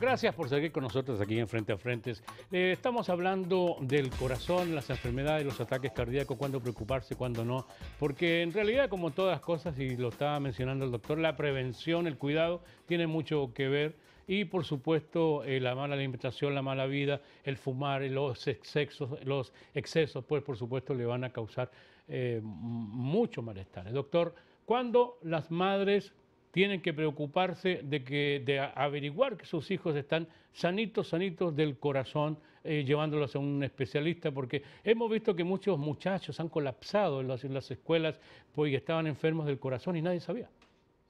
Gracias por seguir con nosotros aquí en Frente a Frentes. estamos hablando del corazón, las enfermedades, los ataques cardíacos, cuándo preocuparse, cuándo no. Porque en realidad, como todas cosas, y lo estaba mencionando el doctor, la prevención, el cuidado, tiene mucho que ver. Y por supuesto, eh, la mala alimentación, la mala vida, el fumar, los excesos, los excesos, pues por supuesto le van a causar eh, mucho malestar. Doctor, ¿cuándo las madres tienen que preocuparse de, que, de averiguar que sus hijos están sanitos, sanitos del corazón, eh, llevándolos a un especialista, porque hemos visto que muchos muchachos han colapsado en las, escuelas porque estaban enfermos del corazón y nadie sabía.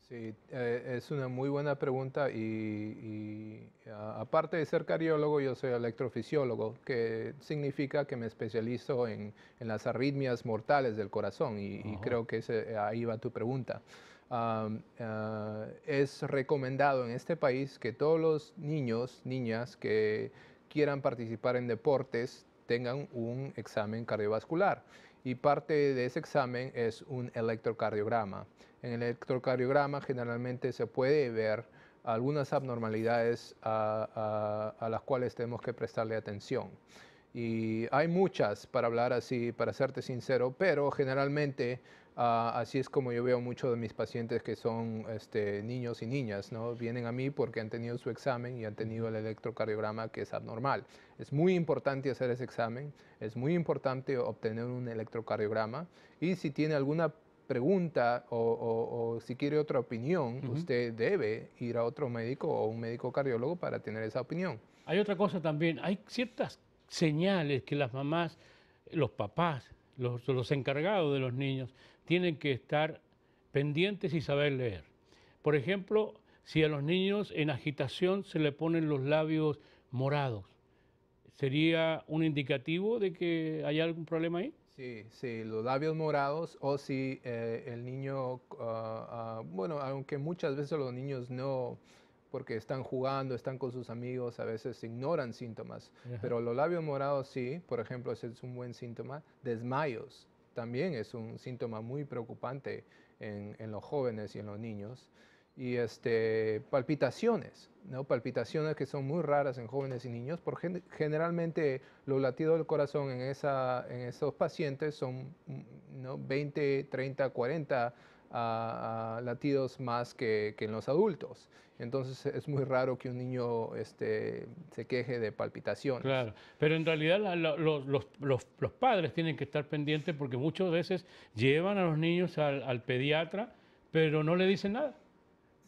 Sí, eh, es una muy buena pregunta y, aparte de ser cardiólogo, yo soy electrofisiólogo, que significa que me especializo en, en las arritmias mortales del corazón y, creo que ahí va tu pregunta. Eh, es recomendado en este país que todos los niños, niñas que quieran participar en deportes tengan un examen cardiovascular y parte de ese examen es un electrocardiograma. En el electrocardiograma generalmente se puede ver algunas abnormalidades a, a, las cuales tenemos que prestarle atención. Y hay muchas para hablar así, para serte sincero, pero generalmente Ah, así es como yo veo muchos de mis pacientes que son este, niños y niñas, ¿no? Vienen a mí porque han tenido su examen y han tenido el electrocardiograma que es abnormal. Es muy importante hacer ese examen, es muy importante obtener un electrocardiograma y si tiene alguna pregunta o, si quiere otra opinión, usted debe ir a otro médico o un médico cardiólogo para tener esa opinión. Hay otra cosa también, hay ciertas señales que las mamás, los papás, los encargados de los niños tienen que estar pendientes y saber leer. Por ejemplo, si a los niños en agitación se le ponen los labios morados, ¿sería un indicativo de que hay algún problema ahí? Sí, sí, los labios morados o si eh, el niño, ah, ah, bueno, aunque muchas veces los niños no, porque están jugando, están con sus amigos, a veces ignoran síntomas, pero los labios morados sí, por ejemplo, ese es un buen síntoma, desmayos también es un síntoma muy preocupante en, los jóvenes y en los niños y este, palpitaciones, ¿no? palpitaciones que son muy raras en jóvenes y niños, porque generalmente los latidos del corazón en, esa, en esos pacientes son 20, 30, 40 a, latidos más que, en los adultos. Entonces es muy raro que un niño este, se queje de palpitaciones. Claro, pero en realidad los, padres tienen que estar pendientes porque muchas veces llevan a los niños al, pediatra, pero no le dicen nada.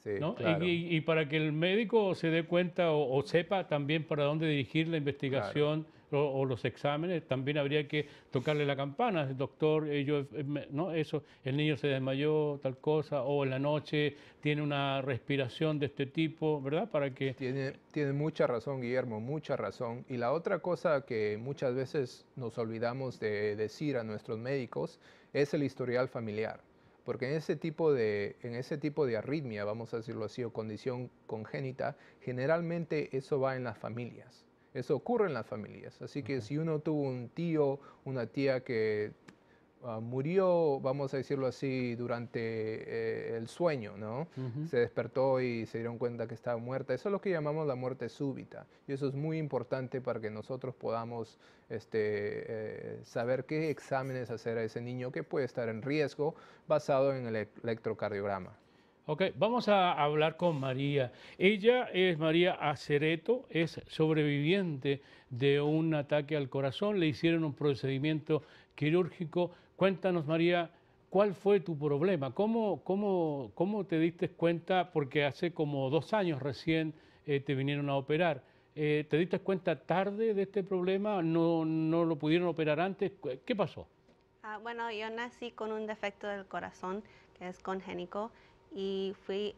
Sí, claro. y, para que el médico se dé cuenta o, sepa también para dónde dirigir la investigación o, los exámenes, también habría que tocarle la campana, el doctor, eh, eh, no, eso, el niño se desmayó, tal cosa, o en la noche tiene una respiración de este tipo, ¿verdad? Para que... Tiene, mucha razón, Guillermo, mucha razón. Y la otra cosa que muchas veces nos olvidamos de decir a nuestros médicos es el historial familiar porque en ese tipo de, en ese tipo de arritmia, vamos a decirlo así, o condición congénita, generalmente eso va en las familias. Eso ocurre en las familias. Así que si uno tuvo un tío, una tía que ah, murió, vamos a decirlo así, durante eh, el sueño, ¿no? Se despertó y se dieron cuenta que estaba muerta. Eso es lo que llamamos la muerte súbita. Y eso es muy importante para que nosotros podamos este, eh, saber qué exámenes hacer a ese niño que puede estar en riesgo basado en el electrocardiograma vamos a hablar con María. Ella es María Acereto, es sobreviviente de un ataque al corazón. Le hicieron un procedimiento quirúrgico. Cuéntanos, María, ¿cuál fue tu problema? ¿Cómo, cómo, te diste cuenta? Porque hace como dos años recién eh, te vinieron a operar. Eh, ¿Te diste cuenta tarde de este problema? ¿No, ¿No lo pudieron operar antes? ¿Qué pasó? Ah, bueno, yo nací con un defecto del corazón que es congénico y fui,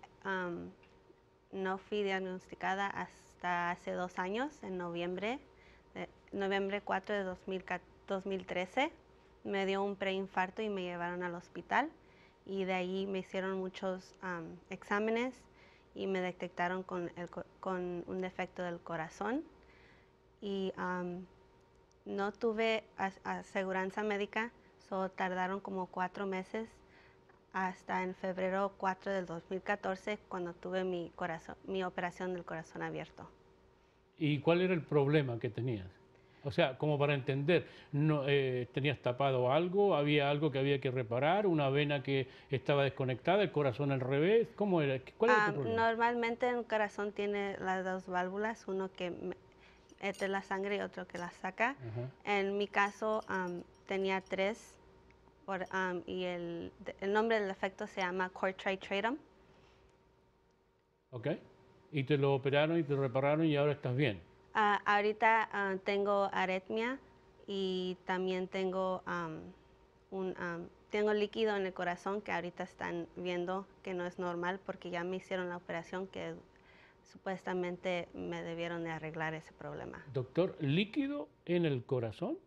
no fui diagnosticada hasta hace dos años, en noviembre, noviembre 4 de 2013. Me dio un preinfarto y me llevaron al hospital y de ahí me hicieron muchos exámenes y me detectaron con, un defecto del corazón y no tuve aseguranza médica, solo tardaron como cuatro meses hasta en febrero 4 del 2014 cuando tuve mi, corazón, mi operación del corazón abierto. ¿Y cuál era el problema que tenías? O sea, como para entender, no, eh, ¿tenías tapado algo? ¿Había algo que había que reparar? ¿Una vena que estaba desconectada? ¿El corazón al revés? ¿Cómo era? ¿Cuál era tu ah, problema? Normalmente un corazón tiene las dos válvulas, uno que mete la sangre y otro que la saca. En mi caso tenía tres y el, el, nombre del efecto se llama Cortritratum. Ok. Y te lo operaron y te lo repararon y ahora estás bien. Ah, ahorita ah, tengo aretmia y también tengo un tengo líquido en el corazón que ahorita están viendo que no es normal porque ya me hicieron la operación que supuestamente me debieron de arreglar ese problema. Doctor, líquido en el corazón.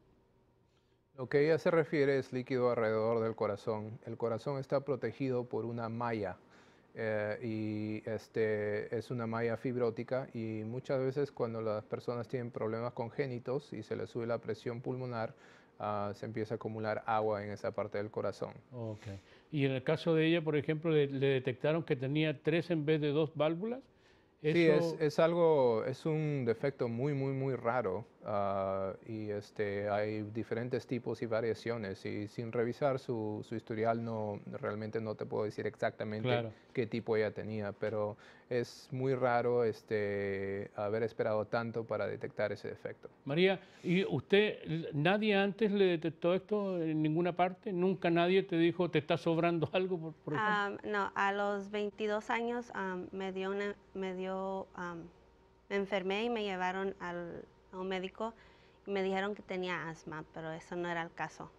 Lo que ella se refiere es líquido alrededor del corazón. El corazón está protegido por una malla eh, y este, es una malla fibrótica y muchas veces cuando las personas tienen problemas congénitos y se les sube la presión pulmonar, ah, se empieza a acumular agua en esa parte del corazón. Okay. Y en el caso de ella, por ejemplo, le detectaron que tenía tres en vez de dos válvulas. Sí, es, es, algo, es un defecto muy, muy, muy raro ah, y este, hay diferentes tipos y variaciones y sin revisar su, su historial no, realmente no te puedo decir exactamente qué tipo ella tenía, pero es muy raro este, haber esperado tanto para detectar ese defecto. María, ¿y usted, nadie antes le detectó esto en ninguna parte? ¿Nunca nadie te dijo, te está sobrando algo? Por, por ah, no, a los 22 años ah, me dio Me dio um, me enfermé y me llevaron a un médico y me dijeron que tenía asma, pero eso no era el caso.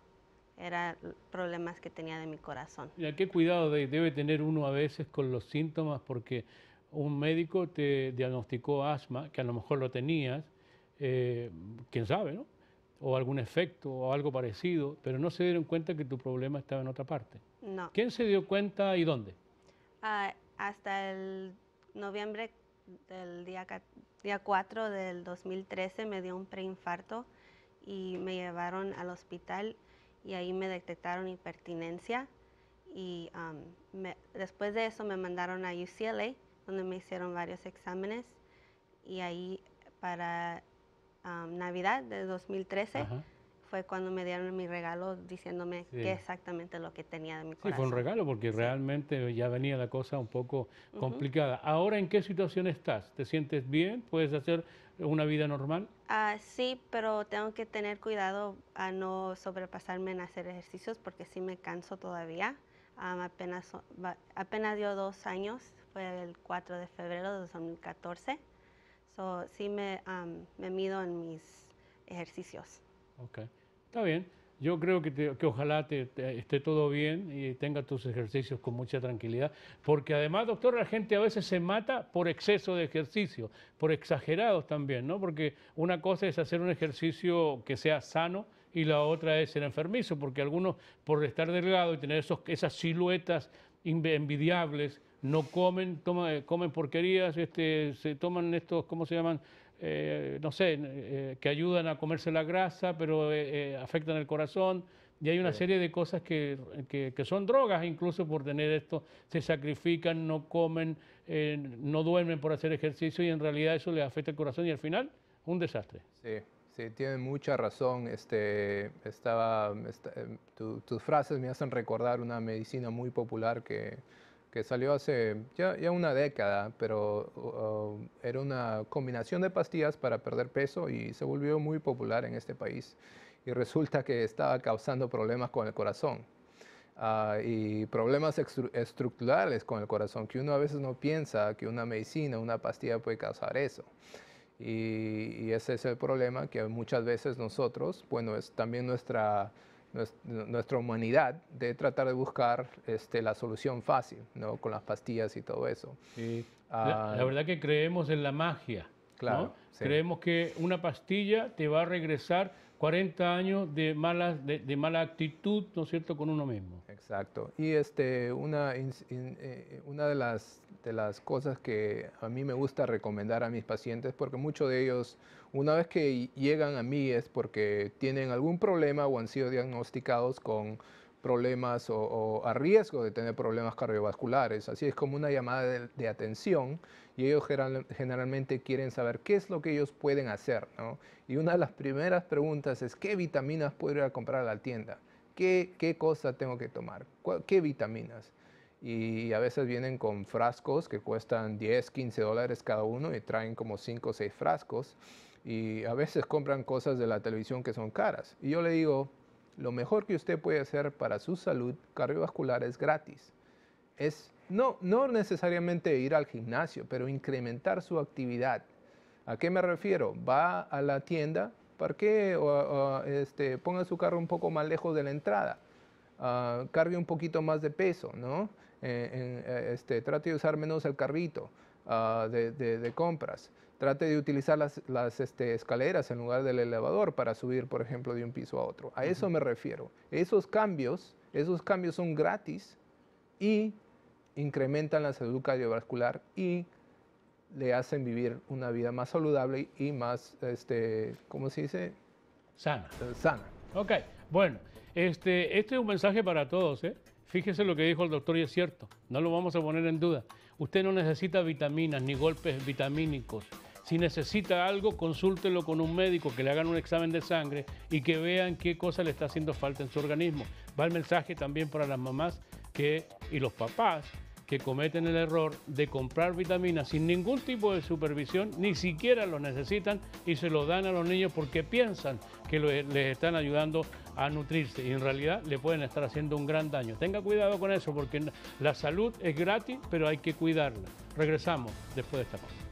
era problemas que tenía de mi corazón. ¿Y qué cuidado debe tener uno a veces con los síntomas? Porque un médico te diagnosticó asma, que a lo mejor lo tenías, eh, quién sabe, ¿no? O algún efecto o algo parecido, pero no se dieron cuenta que tu problema estaba en otra parte. No. ¿Quién se dio cuenta y dónde? Ah, hasta el noviembre del día, 4 del 2013 me dio un preinfarto y me llevaron al hospital y ahí me detectaron hipertinencia y um, después de eso me mandaron a UCLA donde me hicieron varios exámenes y ahí para um, Navidad de 2013 fue cuando me dieron mi regalo diciéndome qué exactamente lo que tenía de mi corazón. Sí, fue un regalo porque realmente ya venía la cosa un poco complicada. Ahora, ¿en qué situación estás? ¿Te sientes bien? ¿Puedes hacer una vida normal? Ah, sí, pero tengo que tener cuidado a no sobrepasarme en hacer ejercicios porque sí me canso todavía. apenas, apenas dio dos años, fue el 4 de febrero de 2014. So, sí me, me mido en mis ejercicios. Okay. Está bien. Yo creo que, que ojalá te, esté todo bien y tenga tus ejercicios con mucha tranquilidad, porque además, doctor, la gente a veces se mata por exceso de ejercicio, por exagerados también, ¿no? Porque una cosa es hacer un ejercicio que sea sano y la otra es ser enfermizo, porque algunos por estar delgado y tener esos, esas siluetas envidiables no comen, eh, comen porquerías, este, se toman estos, ¿cómo se llaman? Eh, no sé, eh, que ayudan a comerse la grasa, pero afectan el corazón. Y hay una serie de cosas que, que, son drogas, incluso por tener esto, se sacrifican, no comen, no duermen por hacer ejercicio y en realidad eso les afecta el corazón y al final un desastre. Sí, sí, tiene mucha razón. Este, estaba, em, tus frases me hacen recordar una medicina muy popular que, que salió hace ya, una década, pero oh, oh, era una combinación de pastillas para perder peso y se volvió muy popular en este país. Y resulta que estaba causando problemas con el corazón. Ah, y problemas estructurales con el corazón, que uno a veces no piensa que una medicina, una pastilla puede causar eso. y ese es el problema que muchas veces nosotros, bueno, es también nuestra nuestra humanidad de tratar de buscar este, la solución fácil, ¿no? Con las pastillas y todo eso. Ah, la, verdad que creemos en la magia. Claro. Creemos que una pastilla te va a regresar 40 años de, malas, de, mala actitud, ¿no es cierto?, con uno mismo. Exacto. Y este, una, eh, una de las de las cosas que a mí me gusta recomendar a mis pacientes porque muchos de ellos, una vez que llegan a mí es porque tienen algún problema o han sido diagnosticados con problemas o, a riesgo de tener problemas cardiovasculares. Así es como una llamada de, atención y ellos generalmente quieren saber qué es lo que ellos pueden hacer. Y una de las primeras preguntas es qué vitaminas puedo ir a comprar a la tienda, qué, qué cosa tengo que tomar, ¿Qué vitaminas y a veces vienen con frascos que cuestan 10, 15 dólares cada uno y traen como 5 o 6 frascos y a veces compran cosas de la televisión que son caras. Y yo le digo, lo mejor que usted puede hacer para su salud cardiovascular es gratis. Es no, no necesariamente ir al gimnasio, pero incrementar su actividad. ¿A qué me refiero? Va a la tienda, parque o, este, ponga su carro un poco más lejos de la entrada Ah, cargue un poquito más de peso, ¿no? Eh, eh, este, trate de usar menos el carrito ah, de, compras. Trate de utilizar las, este, escaleras en lugar del elevador para subir, por ejemplo, de un piso a otro. A eso me refiero. Esos cambios, esos cambios son gratis y incrementan la salud cardiovascular y le hacen vivir una vida más saludable y más, este, ¿cómo se dice? Sana. sana. Ok. Bueno, este, este es un mensaje para todos. ¿eh? Fíjese lo que dijo el doctor y es cierto, no lo vamos a poner en duda. Usted no necesita vitaminas ni golpes vitamínicos. Si necesita algo, consúltelo con un médico, que le hagan un examen de sangre y que vean qué cosa le está haciendo falta en su organismo. Va el mensaje también para las mamás que, y los papás que cometen el error de comprar vitaminas sin ningún tipo de supervisión, ni siquiera lo necesitan y se lo dan a los niños porque piensan que les están ayudando a nutrirse y en realidad le pueden estar haciendo un gran daño. Tenga cuidado con eso porque la salud es gratis, pero hay que cuidarla. Regresamos después de esta pausa.